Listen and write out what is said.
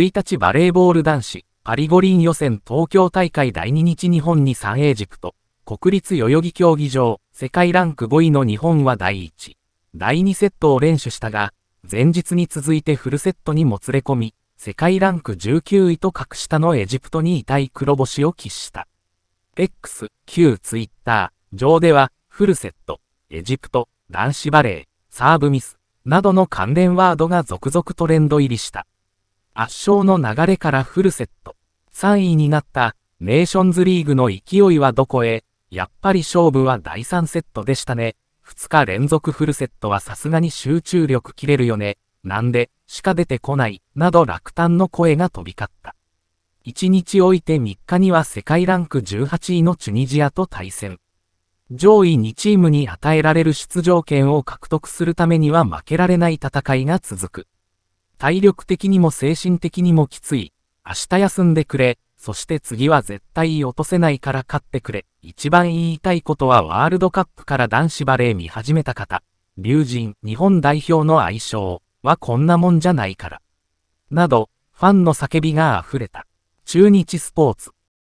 1日バレーボール男子、パリ五輪予選東京大会第2日日本に3英プと、国立代々木競技場、世界ランク5位の日本は第1、第2セットを連取したが、前日に続いてフルセットにもつれ込み、世界ランク19位と格下のエジプトに痛い黒星を喫した。X、旧 Twitter 上では、フルセット、エジプト、男子バレー、サーブミス、などの関連ワードが続々トレンド入りした。圧勝の流れからフルセット。3位になったネーションズリーグの勢いはどこへやっぱり勝負は第3セットでしたね。2日連続フルセットはさすがに集中力切れるよね。なんで、しか出てこない、など落胆の声が飛び交った。1日置いて3日には世界ランク18位のチュニジアと対戦。上位2チームに与えられる出場権を獲得するためには負けられない戦いが続く。体力的にも精神的にもきつい。明日休んでくれ。そして次は絶対落とせないから勝ってくれ。一番言いたいことはワールドカップから男子バレー見始めた方。龍神、日本代表の愛称はこんなもんじゃないから。など、ファンの叫びが溢れた。中日スポーツ。